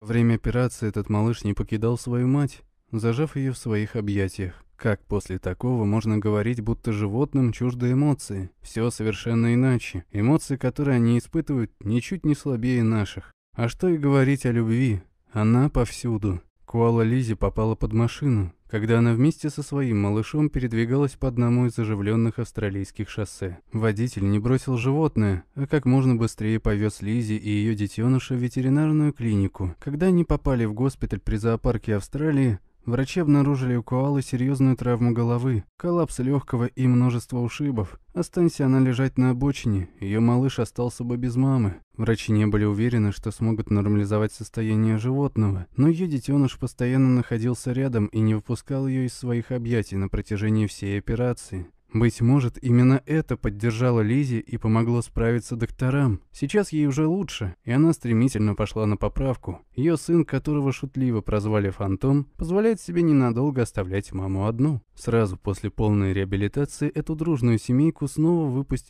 Время операции этот малыш не покидал свою мать, зажав ее в своих объятиях. Как после такого можно говорить, будто животным чужды эмоции? Все совершенно иначе. Эмоции, которые они испытывают, ничуть не слабее наших. А что и говорить о любви. Она повсюду. Куала Лизи попала под машину, когда она вместе со своим малышом передвигалась по одному из оживленных австралийских шоссе. Водитель не бросил животное, а как можно быстрее повез Лизи и ее детеныша в ветеринарную клинику. Когда они попали в госпиталь при зоопарке Австралии, Врачи обнаружили у коалы серьезную травму головы, коллапс легкого и множество ушибов. Останься она лежать на обочине, ее малыш остался бы без мамы. Врачи не были уверены, что смогут нормализовать состояние животного, но ее детеныш постоянно находился рядом и не выпускал ее из своих объятий на протяжении всей операции. Быть может, именно это поддержало Лизи и помогло справиться докторам. Сейчас ей уже лучше, и она стремительно пошла на поправку. Ее сын, которого шутливо прозвали Фантом, позволяет себе ненадолго оставлять маму одну. Сразу после полной реабилитации эту дружную семейку снова выпустят